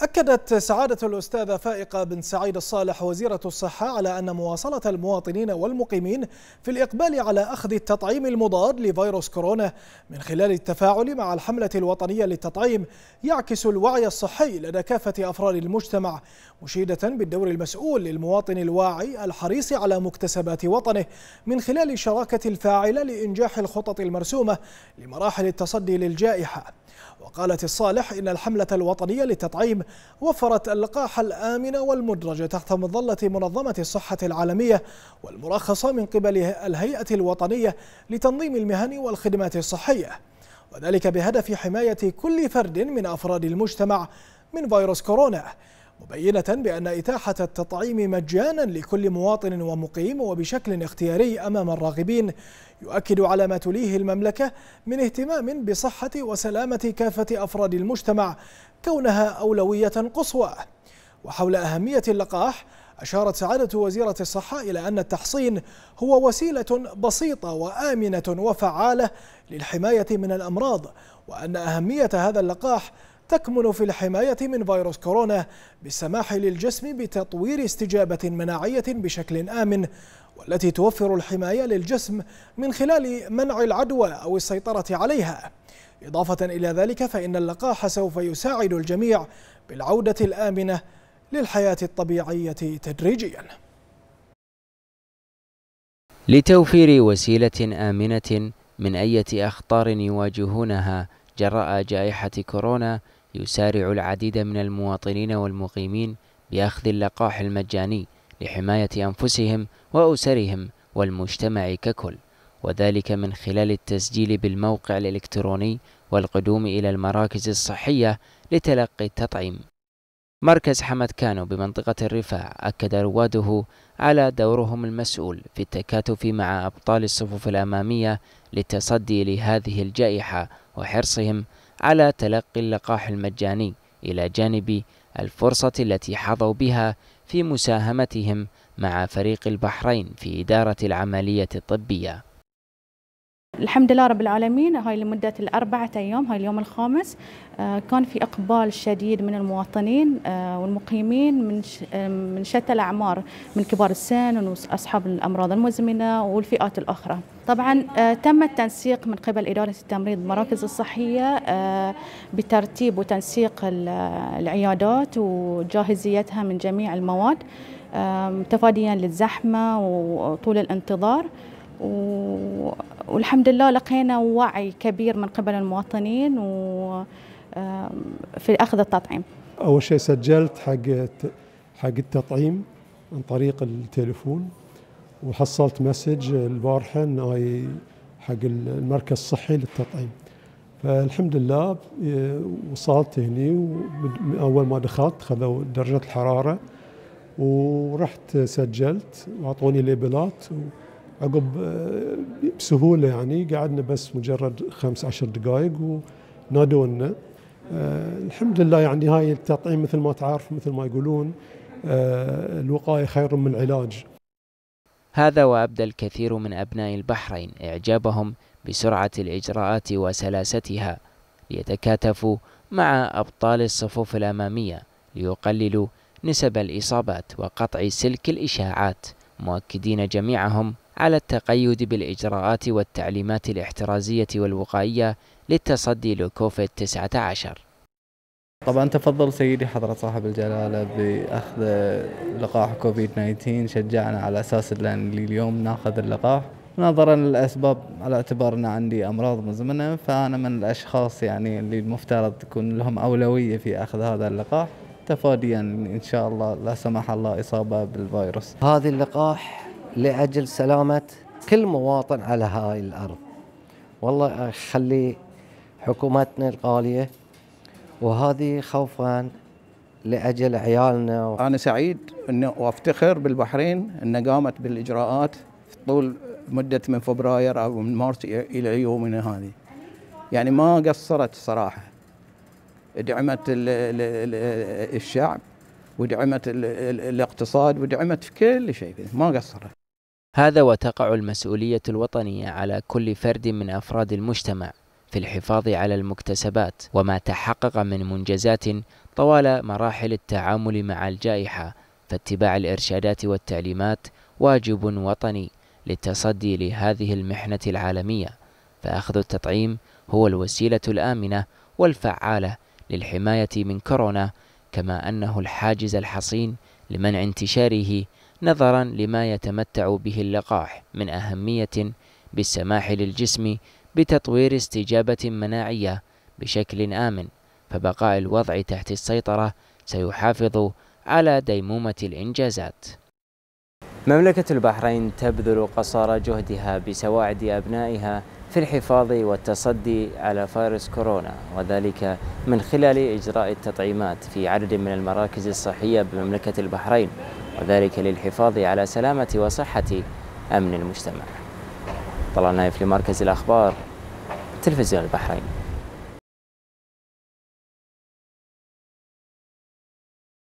أكدت سعادة الأستاذة فائقة بن سعيد الصالح وزيرة الصحة على أن مواصلة المواطنين والمقيمين في الإقبال على أخذ التطعيم المضاد لفيروس كورونا من خلال التفاعل مع الحملة الوطنية للتطعيم يعكس الوعي الصحي لدى كافة أفراد المجتمع مشيدة بالدور المسؤول للمواطن الواعي الحريص على مكتسبات وطنه من خلال الشراكة الفاعلة لإنجاح الخطط المرسومة لمراحل التصدي للجائحة وقالت الصالح إن الحملة الوطنية للتطعيم وفرت اللقاح الآمن والمدرج تحت مظلة منظمة الصحة العالمية والمرخصة من قبل الهيئة الوطنية لتنظيم المهن والخدمات الصحية وذلك بهدف حماية كل فرد من أفراد المجتمع من فيروس كورونا مبينة بأن إتاحة التطعيم مجانا لكل مواطن ومقيم وبشكل اختياري أمام الراغبين يؤكد على ما تليه المملكة من اهتمام بصحة وسلامة كافة أفراد المجتمع كونها أولوية قصوى وحول أهمية اللقاح أشارت سعادة وزيرة الصحة إلى أن التحصين هو وسيلة بسيطة وآمنة وفعالة للحماية من الأمراض وأن أهمية هذا اللقاح تكمن في الحماية من فيروس كورونا بالسماح للجسم بتطوير استجابة مناعية بشكل آمن والتي توفر الحماية للجسم من خلال منع العدوى أو السيطرة عليها إضافة إلى ذلك فإن اللقاح سوف يساعد الجميع بالعودة الآمنة للحياة الطبيعية تدريجياً لتوفير وسيلة آمنة من أي أخطار يواجهونها جراء جائحة كورونا يسارع العديد من المواطنين والمقيمين بأخذ اللقاح المجاني لحماية أنفسهم وأسرهم والمجتمع ككل وذلك من خلال التسجيل بالموقع الإلكتروني والقدوم إلى المراكز الصحية لتلقي التطعيم مركز حمد كانو بمنطقة الرفاع أكد رواده على دورهم المسؤول في التكاتف مع أبطال الصفوف الأمامية للتصدي لهذه الجائحة وحرصهم على تلقي اللقاح المجاني إلى جانب الفرصة التي حظوا بها في مساهمتهم مع فريق البحرين في إدارة العملية الطبية الحمد لله رب العالمين هاي لمدة الأربعة أيام هاي اليوم الخامس آه، كان في إقبال شديد من المواطنين آه، والمقيمين من آه، من شتى الأعمار من كبار السن وأصحاب الأمراض المزمنة والفئات الأخرى طبعا تم التنسيق من قبل إدارة التمريض المراكز الصحية بترتيب وتنسيق العيادات وجاهزيتها من جميع المواد تفاديا للزحمة وطول الانتظار و... والحمد لله لقينا وعي كبير من قبل المواطنين و في اخذ التطعيم. اول شيء سجلت حق حق التطعيم عن طريق التليفون وحصلت مسج البارحه ان اي حق المركز الصحي للتطعيم. فالحمد لله وصلت هني اول ما دخلت خذوا درجه الحراره ورحت سجلت واعطوني ليبلات و... عقب آه، بسهولة يعني قعدنا بس مجرد خمس عشر دقائق ونادونا آه، الحمد لله يعني هاي التطعيم مثل ما تعرف مثل ما يقولون آه، الوقاية خير من العلاج هذا وأبدى الكثير من أبناء البحرين إعجابهم بسرعة الإجراءات وسلاستها ليتكاتفوا مع أبطال الصفوف الأمامية ليقللوا نسب الإصابات وقطع سلك الإشاعات مؤكدين جميعهم على التقيد بالإجراءات والتعليمات الاحترازية والوقائية للتصدي لكوفيد 19 طبعا تفضل سيدي حضرة صاحب الجلالة بأخذ لقاح كوفيد 19 شجعنا على أساس أن اليوم ناخذ اللقاح نظرا للأسباب على اعتبار أن عندي أمراض مزمنة فأنا من الأشخاص يعني اللي المفترض تكون لهم أولوية في أخذ هذا اللقاح تفاديا إن شاء الله لا سمح الله إصابة بالفيروس هذا اللقاح لاجل سلامه كل مواطن على هاي الارض والله خلي حكومتنا الغاليه وهذه خوفا لاجل عيالنا انا سعيد إن وافتخر بالبحرين ان قامت بالاجراءات طول مده من فبراير او من مارس الى يومنا هذه يعني ما قصرت صراحه دعمت الشعب ودعمت الاقتصاد ودعمت في كل شيء ما قصرت هذا وتقع المسؤولية الوطنية على كل فرد من أفراد المجتمع في الحفاظ على المكتسبات وما تحقق من منجزات طوال مراحل التعامل مع الجائحة فاتباع الإرشادات والتعليمات واجب وطني للتصدي لهذه المحنة العالمية فأخذ التطعيم هو الوسيلة الآمنة والفعالة للحماية من كورونا كما أنه الحاجز الحصين لمنع انتشاره نظرا لما يتمتع به اللقاح من أهمية بالسماح للجسم بتطوير استجابة مناعية بشكل آمن فبقاء الوضع تحت السيطرة سيحافظ على ديمومة الإنجازات مملكة البحرين تبذل قصارى جهدها بسواعد أبنائها في الحفاظ والتصدي على فيروس كورونا وذلك من خلال إجراء التطعيمات في عدد من المراكز الصحية بمملكة البحرين وذلك للحفاظ على سلامة وصحة أمن المجتمع طلال نايف لمركز الأخبار تلفزيون البحرين